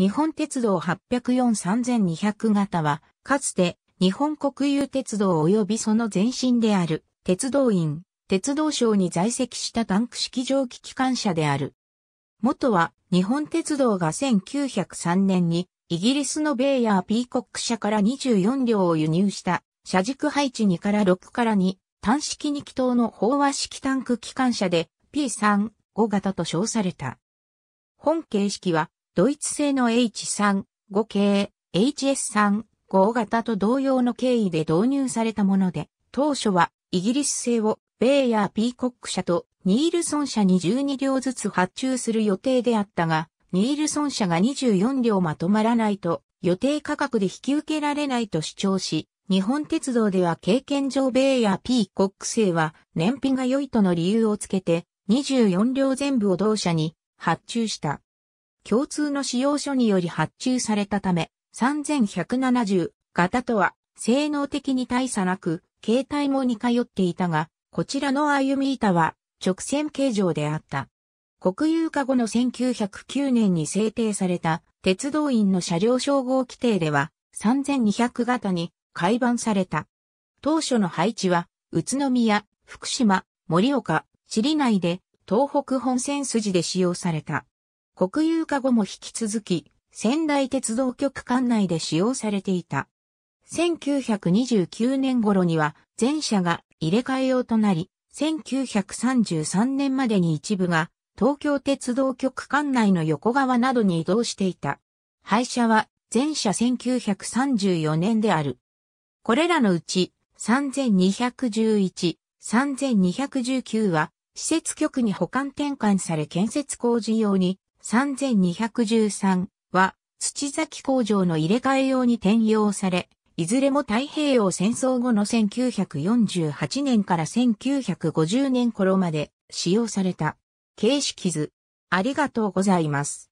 日本鉄道804-3200型は、かつて日本国有鉄道及びその前身である鉄道院、鉄道省に在籍したタンク式蒸気機関車である。元は日本鉄道が1903年にイギリスのベイヤーピーコック社から24両を輸入した車軸配置2から6から2単式2気筒の飽和式タンク機関車で P35 型と称された。本形式はドイツ製の H35 系 HS35 型と同様の経緯で導入されたもので、当初はイギリス製をベイヤー・ピーコック社とニールソン社に12両ずつ発注する予定であったが、ニールソン社が24両まとまらないと予定価格で引き受けられないと主張し、日本鉄道では経験上ベイヤー・ピーコック製は燃費が良いとの理由をつけて24両全部を同社に発注した。共通の使用書により発注されたため、3170型とは、性能的に大差なく、携帯も似通っていたが、こちらの歩み板は、直線形状であった。国有化後の1909年に制定された、鉄道員の車両称号規定では、3200型に改版された。当初の配置は、宇都宮、福島、盛岡、チリ内で、東北本線筋で使用された。国有化後も引き続き、仙台鉄道局管内で使用されていた。1929年頃には全社が入れ替えようとなり、1933年までに一部が東京鉄道局管内の横川などに移動していた。廃車は全社1934年である。これらのうち3211、3219は施設局に保管転換され建設工事用に3213は土崎工場の入れ替え用に転用され、いずれも太平洋戦争後の1948年から1950年頃まで使用された。形式図。ありがとうございます。